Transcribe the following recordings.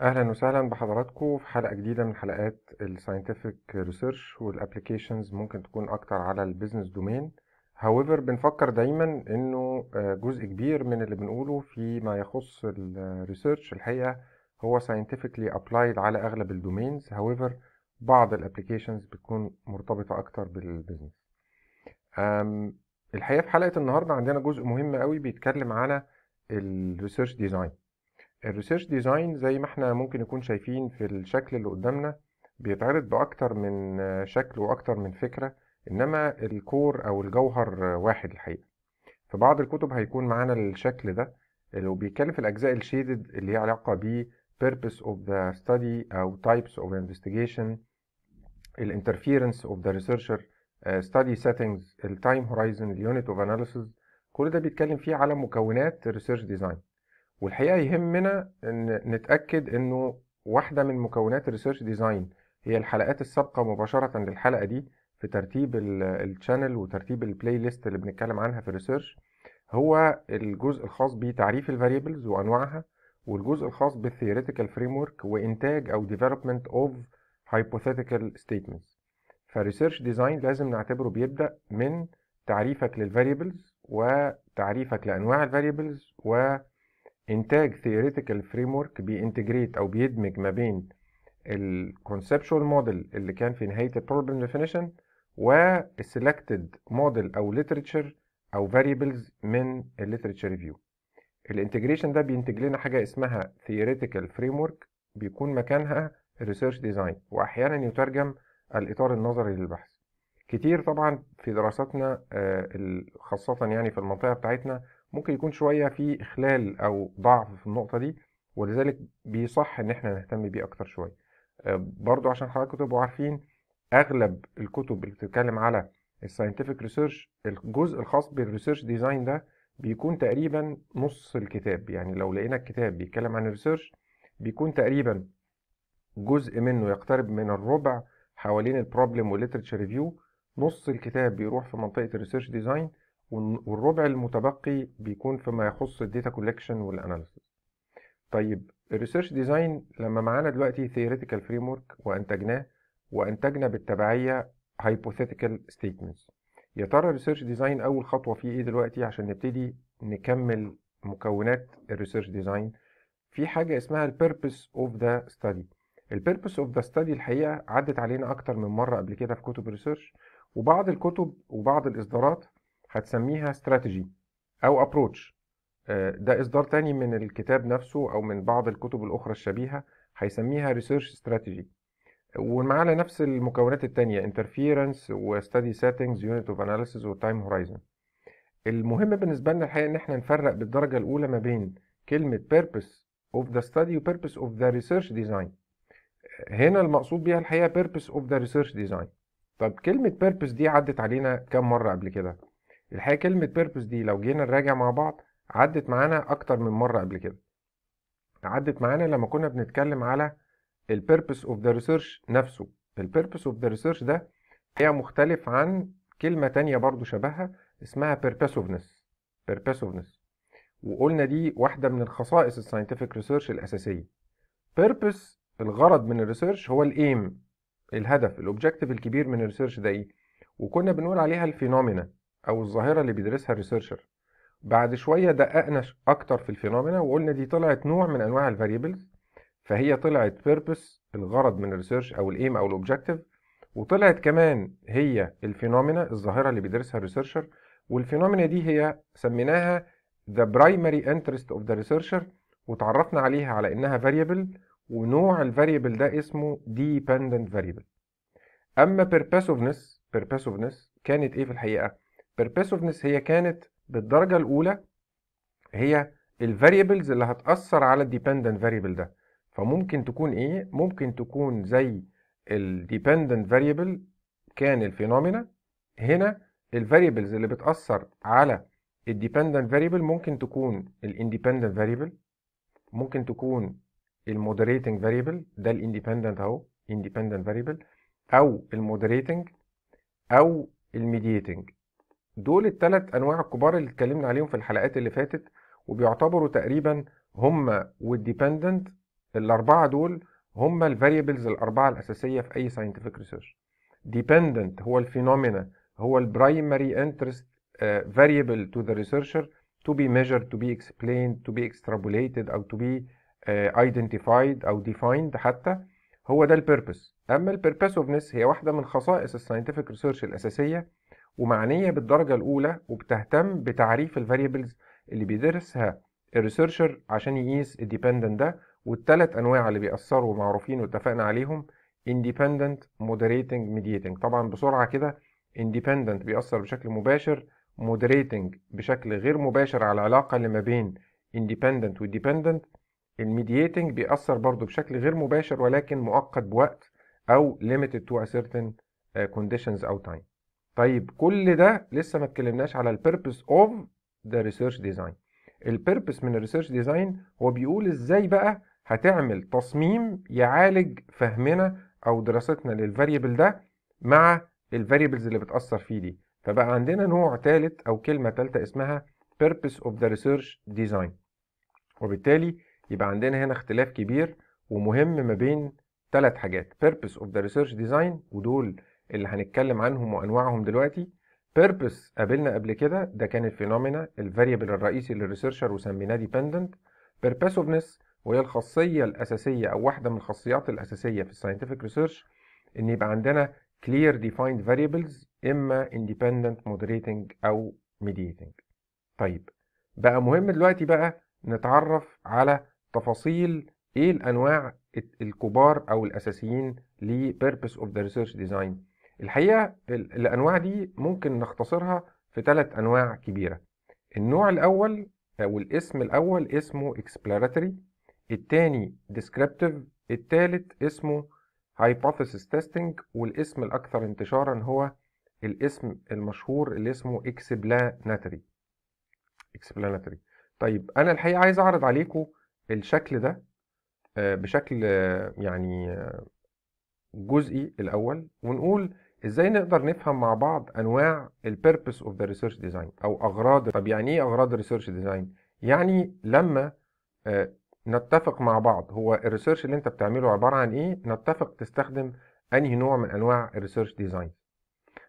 اهلا وسهلا بحضراتكم في حلقه جديده من حلقات الساينتفك ريسيرش والابلكيشنز ممكن تكون اكتر على البيزنس دومين هاويفر بنفكر دايما انه آه، جزء كبير من اللي بنقوله فيما يخص الريسيرش الحقيقه هو ساينتفكلي ابلايد على اغلب الدومينز هاويفر بعض الابلكيشنز بتكون مرتبطه اكتر بالبيزنس الحقيقه في حلقه النهارده عندنا جزء مهم قوي بيتكلم على الريسيرش ديزاين الريسيرش ديزاين زي ما احنا ممكن نكون شايفين في الشكل اللي قدامنا بيتعرض بأكتر من شكل وأكتر من فكرة إنما الكور أو الجوهر واحد الحقيقة في بعض الكتب هيكون معانا الشكل ده اللي بيتكلم في الأجزاء الشيدد اللي هي علاقة ب purpose of the study أو types of investigation الانترفيرنس interference of the researcher آه، study settings ال time horizon unit of analysis كل ده بيتكلم فيه على مكونات الريسيرش ديزاين والحقيقه يهمنا ان نتاكد انه واحده من مكونات الريسيرش ديزاين هي الحلقات السابقه مباشره للحلقه دي في ترتيب الشانل وترتيب البلاي ليست اللي بنتكلم عنها في الريسيرش هو الجزء الخاص بتعريف الفاريبلز وانواعها والجزء الخاص بالثيوريتيكال فريم ورك وانتاج او ديفلوبمنت اوف هايبوثيتيكال ستيتمنتس فالريسيرش ديزاين لازم نعتبره بيبدا من تعريفك للفاريبلز وتعريفك لانواع الفاريبلز و انتاج theoretical framework بينتجريت او بيدمج ما بين الكونسبشوال موديل اللي كان في نهايه البروبلم ديفينيشن والسيلكتد موديل او literature او فاريبلز من الليترشر ريفيو الانتجريشن ده بينتج لنا حاجه اسمها theoretical framework بيكون مكانها research design واحيانا يترجم الاطار النظري للبحث كتير طبعا في دراساتنا آه، خاصه يعني في المنطقه بتاعتنا ممكن يكون شويه في اخلال او ضعف في النقطه دي ولذلك بيصح ان احنا نهتم بيه اكتر شويه آه، برضو عشان حضراتكم تبقوا عارفين اغلب الكتب اللي بتتكلم على الساينتفك ريسيرش الجزء الخاص بالريسيرش ديزاين ده بيكون تقريبا نص الكتاب يعني لو لقينا الكتاب بيتكلم عن الريسيرش بيكون تقريبا جزء منه يقترب من الربع حوالين البروبلم والليترتشر ريفيو نص الكتاب بيروح في منطقه الريسيرش ديزاين والربع المتبقي بيكون فيما يخص الداتا كولكشن والاناليسيس طيب الريسيرش ديزاين لما معانا دلوقتي ثيوريتيكال فريم ورك وانتجناه وانتجنا بالتبعيه هايبوثيتيكال ستيتمنتس يا ترى الريسيرش ديزاين اول خطوه فيه ايه دلوقتي عشان نبتدي نكمل مكونات الريسيرش ديزاين في حاجه اسمها البيربس اوف ذا ستادي البيربس اوف ذا ستادي الحقيقه عدت علينا اكتر من مره قبل كده في كتب الريسيرش وبعض الكتب وبعض الاصدارات هتسميها استراتيجي او ابروتش آه، ده اصدار تاني من الكتاب نفسه او من بعض الكتب الاخرى الشبيهه هيسميها ريسيرش استراتيجي ومعانا نفس المكونات التانية انترفيرنس وستادي سيتنجز يونت اوف اناليسيس وتايم هورايزن المهم بالنسبه لنا الحقيقه ان احنا نفرق بالدرجه الاولى ما بين كلمه purpose of the study و purpose of the research design هنا المقصود بيها الحقيقه purpose of the research design طب كلمه purpose دي عدت علينا كم مره قبل كده الحقيقه كلمه بيربوس دي لو جينا نراجع مع بعض عدت معانا اكتر من مره قبل كده عدت معانا لما كنا بنتكلم على purpose اوف ذا ريسيرش نفسه purpose اوف ذا ريسيرش ده هي مختلف عن كلمه تانية برضو شبهها اسمها purposiveness purposiveness وقلنا دي واحده من الخصائص الساينتفك ريسيرش الاساسيه بيربس الغرض من الريسيرش هو الايم الهدف الاوبجكتيف الكبير من الريسيرش ده ايه وكنا بنقول عليها الفينومينا او الظاهره اللي بيدرسها الريسيرشر بعد شويه دققنا اكتر في الفينومينا وقلنا دي طلعت نوع من انواع الفاريبلز فهي طلعت بيربس الغرض من الريسيرش او الايم او الاوبجكتيف وطلعت كمان هي الفينومينا الظاهره اللي بيدرسها الريسيرشر والفينومينا دي هي سميناها the primary interest of the researcher وتعرفنا عليها على انها variable ونوع الفاريبل ده اسمه dependent variable اما purposiveness purposiveness كانت ايه في الحقيقه بيربيسفنس هي كانت بالدرجه الاولى هي الفاريبلز اللي هتاثر على الديبندنت فاريبل ده فممكن تكون ايه ممكن تكون زي الديبندنت فاريبل كان الفينومينا هنا الفاريبلز اللي بتاثر على الديبندنت فاريبل ممكن تكون independent فاريبل ممكن تكون المودريتنج فاريبل ده independent اهو independent فاريبل او المودريتنج او mediating دول الثلاث انواع الكبار اللي اتكلمنا عليهم في الحلقات اللي فاتت وبيعتبروا تقريبا هم والديبندنت الاربعه دول هم الفاريبلز الاربعه الاساسيه في اي ساينتفك ريسيرش ديبندنت هو الفينومينا هو البرايمري انترست فاريبل تو ذا ريسيرشر to be measured to be explained to be extrapolated او to be uh, identified او defined حتى هو ده البيربس اما البيربسوفنس هي واحده من خصائص الساينتفك ريسيرش الاساسيه ومعنية بالدرجة الأولى وبتهتم بتعريف الفاريبلز اللي بيدرسها الريسيرشر عشان يقيس الديبندنت ده والتلات أنواع اللي بيأثروا معروفين واتفقنا عليهم independent moderating mediating طبعا بسرعة كده independent بيأثر بشكل مباشر moderating بشكل غير مباشر على العلاقة اللي ما بين independent dependent الميدياتنج بيأثر برضه بشكل غير مباشر ولكن مؤقت بوقت أو limited to a certain uh, conditions أو time طيب كل ده لسه ما اتكلمناش على البيربس اوف ذا ريسيرش ديزاين البيربس من الريسيرش ديزاين هو بيقول ازاي بقى هتعمل تصميم يعالج فهمنا او دراستنا للفاريبل ده مع الفاريبلز اللي بتاثر فيه دي فبقى عندنا نوع ثالث او كلمه ثالثه اسمها purpose of the research design وبالتالي يبقى عندنا هنا اختلاف كبير ومهم ما بين ثلاث حاجات purpose of the research design ودول اللي هنتكلم عنهم وانواعهم دلوقتي بيربس قابلنا قبل كده ده كان الفينومينا الفاريبل الرئيسي للريسيرشر وسميناه ديبندنت بيربسفنس وهي الخاصيه الاساسيه او واحده من الخاصيات الاساسيه في الساينتفك ريسيرش ان يبقى عندنا كلير ديفايند فاريبلز اما اندبندنت مودريتنج او ميدييتنج طيب بقى مهم دلوقتي بقى نتعرف على تفاصيل ايه الانواع الكبار او الاساسيين ل purpose of the research design الحقيقه الانواع دي ممكن نختصرها في ثلاث انواع كبيره النوع الاول او الاسم الاول اسمه exploratory التاني descriptive التالت اسمه hypothesis testing والاسم الاكثر انتشارا هو الاسم المشهور اللي اسمه explanatory explanatory طيب انا الحقيقه عايز اعرض عليكم الشكل ده آه، بشكل آه، يعني آه، جزئي الاول ونقول ازاي نقدر نفهم مع بعض انواع البيربس اوف ذا ريسيرش ديزاين او اغراض طب يعني ايه اغراض الريسيرش ديزاين يعني لما آه، نتفق مع بعض هو الريسيرش اللي انت بتعمله عباره عن ايه نتفق تستخدم انهي نوع من انواع الريسيرش ديزاين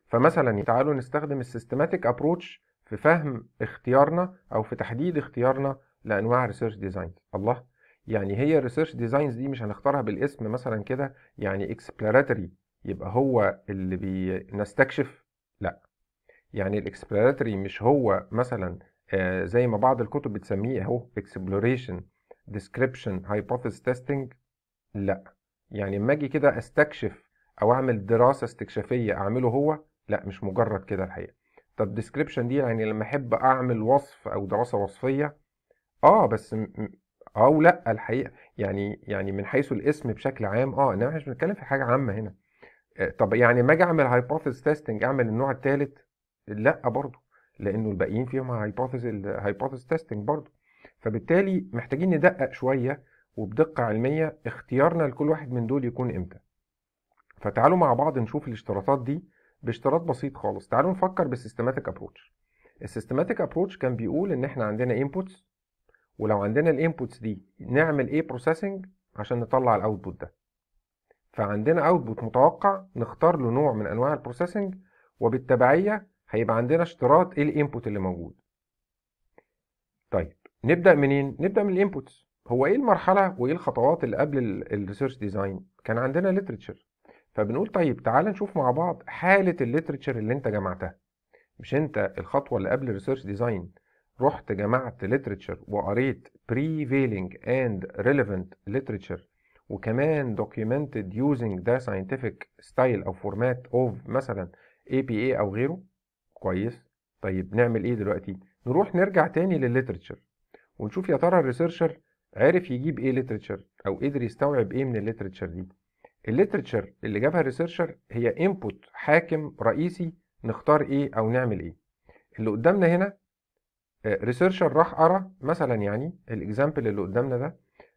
فمثلا تعالوا نستخدم السيستماتيك ابروتش في فهم اختيارنا او في تحديد اختيارنا لانواع الريسيرش ديزاين الله يعني هي الريسيرش ديزاينز دي مش هنختارها بالاسم مثلا كده يعني اكسبلوراتوري يبقى هو اللي بنستكشف لا يعني الاكسبلوراتوري مش هو مثلا آه، زي ما بعض الكتب بتسميه اهو exploration description hypothesis testing لا يعني اما اجي كده استكشف او اعمل دراسه استكشافيه اعمله هو لا مش مجرد كده الحقيقه طب ديسكريبشن دي يعني لما احب اعمل وصف او دراسه وصفيه اه بس او لا الحقيقه يعني يعني من حيث الاسم بشكل عام اه انما احنا مش بنتكلم في حاجه عامه هنا طب يعني ما اجي اعمل هايبوثيس تيستنج اعمل النوع الثالث لا برضه لانه الباقيين فيهم هايبوثيس تيستنج برضه فبالتالي محتاجين ندقق شويه وبدقه علميه اختيارنا لكل واحد من دول يكون امتى فتعالوا مع بعض نشوف الاشتراطات دي باشتراط بسيط خالص تعالوا نفكر بالسيستماتيك ابروتش السيستماتيك ابروتش كان بيقول ان احنا عندنا انبوتس ولو عندنا الانبوتس دي نعمل ايه بروسيسنج عشان نطلع الاوتبوت ده فعندنا اوتبوت متوقع نختار له نوع من انواع البروسيسنج وبالتبعيه هيبقى عندنا اشتراط ايه الانبوت اللي موجود طيب نبدا منين نبدا من الانبوتس هو ايه المرحله وايه الخطوات اللي قبل الريسيرش ديزاين كان عندنا ليتريتشر فبنقول طيب تعال نشوف مع بعض حاله الليتريتشر اللي انت جمعتها مش انت الخطوه اللي قبل الريسيرش ديزاين رحت جمعت ليتريتشر وقريت prevailing and relevant literature وكمان documented using the scientific style أو format of مثلا APA أو غيره كويس طيب نعمل إيه دلوقتي نروح نرجع تاني للليترتشر ونشوف يا ترى الريسيرشر عرف يجيب إيه ليترتشر أو قدر يستوعب إيه من الليترتشر دي الليترتشر اللي جابها الريسيرشر هي انبوت حاكم رئيسي نختار ايه او نعمل ايه اللي قدامنا هنا ريسيرشر آه، راح قرا مثلا يعني الاكزامبل اللي قدامنا ده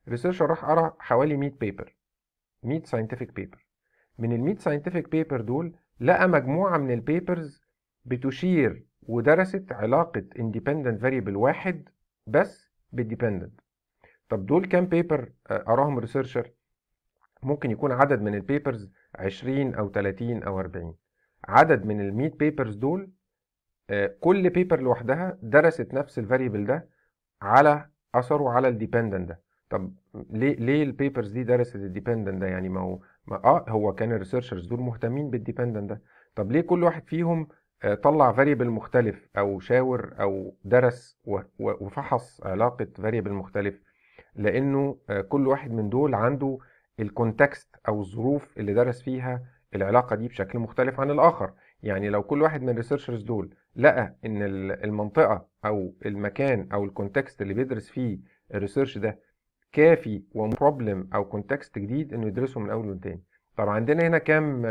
ريسيرشر راح قرا حوالي 100 بيبر 100 ساينتفك بيبر من ال 100 ساينتفك بيبر دول لقى مجموعه من البيبرز بتشير ودرست علاقه اندبندنت فاريبل واحد بس بالديبندنت طب دول كام بيبر قراهم ريسيرشر ممكن يكون عدد من البيبرز 20 او 30 او 40 عدد من ال 100 بيبرز دول آه، كل بيبر لوحدها درست نفس الفاريبل ده على اثره على الديبندنت ده طب ليه ليه البيبرز دي درست الديبندنت ده يعني ما هو ما اه هو كان الريسيرشرز دول مهتمين بالديبندنت ده طب ليه كل واحد فيهم آه، طلع فاريبل مختلف او شاور او درس وفحص علاقه فاريبل مختلف لانه آه، كل واحد من دول عنده الكونتكست او الظروف اللي درس فيها العلاقه دي بشكل مختلف عن الاخر يعني لو كل واحد من الريسيرشرز دول لقى ان المنطقه او المكان او الكونتكست اللي بيدرس فيه الريسيرش ده كافي وبروبلم او كونتكست جديد انه يدرسه من اول وتاني طب عندنا هنا كام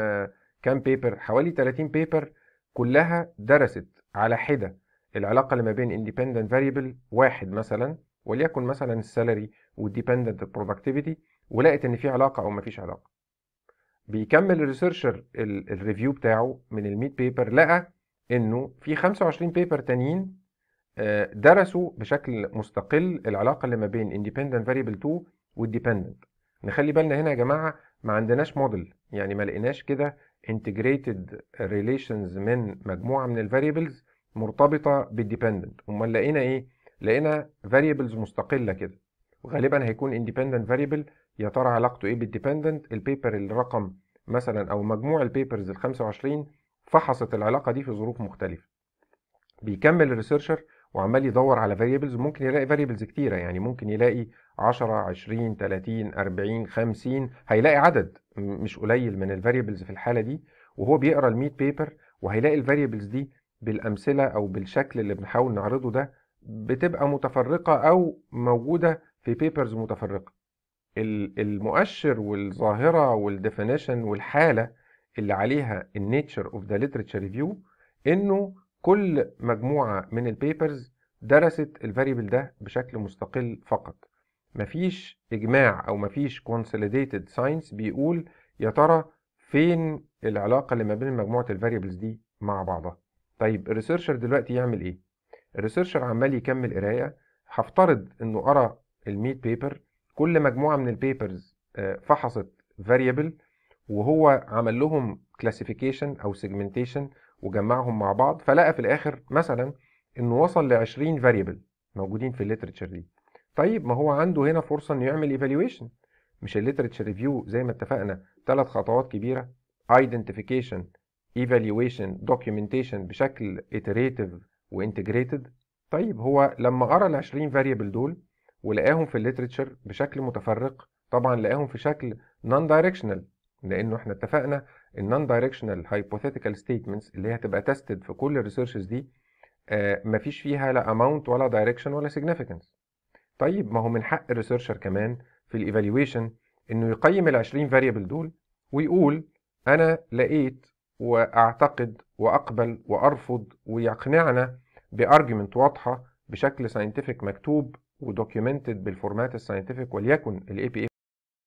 كام بيبر حوالي 30 بيبر كلها درست على حده العلاقه اللي ما بين اندبندنت فاريبل واحد مثلا وليكن مثلا السالري والديبندنت برودكتيفيتي ولقت ان في علاقه او ما فيش علاقه بيكمل الريسيرشر الريفيو بتاعه من ال 100 بيبر لقى انه في 25 بيبر تانيين آه، درسوا بشكل مستقل العلاقه اللي ما بين independent variable 2 والديبندنت نخلي بالنا هنا يا جماعه ما عندناش موديل يعني ما لقيناش كده integrated relations من مجموعه من الفاريبلز مرتبطه بالديبندنت امال لقينا ايه لقينا فاريبلز مستقله كده وغالبا هيكون independent variable يا ترى علاقته ايه بالديبندنت البيبر الرقم مثلا او مجموع البيبرز ال 25 فحصت العلاقه دي في ظروف مختلفه بيكمل الريسيرشر وعمال يدور على فاريبلز ممكن يلاقي فاريبلز كتيره يعني ممكن يلاقي 10 20 30 40 50 هيلاقي عدد مش قليل من الفاريبلز في الحاله دي وهو بيقرا ال100 بيبر وهيلاقي الفاريبلز دي بالامثله او بالشكل اللي بنحاول نعرضه ده بتبقى متفرقه او موجوده في بيبرز متفرقه المؤشر والظاهره والديفينيشن والحاله اللي عليها النيتشر اوف ذا ليتريتشر ريفيو انه كل مجموعة من البيبرز درست الفاريبل ده بشكل مستقل فقط مفيش إجماع أو مفيش consolidated ساينس بيقول يا ترى فين العلاقة اللي ما بين مجموعة الفاريبلز دي مع بعضها طيب الريسيرشر دلوقتي يعمل إيه؟ الريسيرشر عمال يكمل قراية هفترض إنه قرأ الميت بيبر كل مجموعة من البيبرز آه، فحصت فاريبل وهو عمل لهم كلاسيفيكيشن أو سيجمنتيشن وجمعهم مع بعض فلقى في الاخر مثلا انه وصل ل 20 فاريبل موجودين في الليترتشر دي طيب ما هو عنده هنا فرصه انه يعمل ايفالويشن مش الليترتشر ريفيو زي ما اتفقنا ثلاث خطوات كبيره ايدنتيفيكيشن ايفالويشن دوكيومنتيشن بشكل اتريتيف وانتجريتد طيب هو لما قرا ال 20 فاريبل دول ولقاهم في الليترتشر بشكل متفرق طبعا لقاهم في شكل نون دايركشنال لانه احنا اتفقنا النون دايركشنال هايبوثيتيكال ستيتمنتس اللي هي هتبقى تيستد في كل الريسيرشز دي آه، مفيش فيها لا اماونت ولا دايركشن ولا سيجنيفيكانس طيب ما هو من حق الريسيرشر كمان في الايفالويشن انه يقيم ال 20 فاريبل دول ويقول انا لقيت واعتقد واقبل وارفض ويقنعنا بارجيومنت واضحه بشكل ساينتفك مكتوب ودوكيومنتد بالفورمات الساينتفك وليكن الاي بي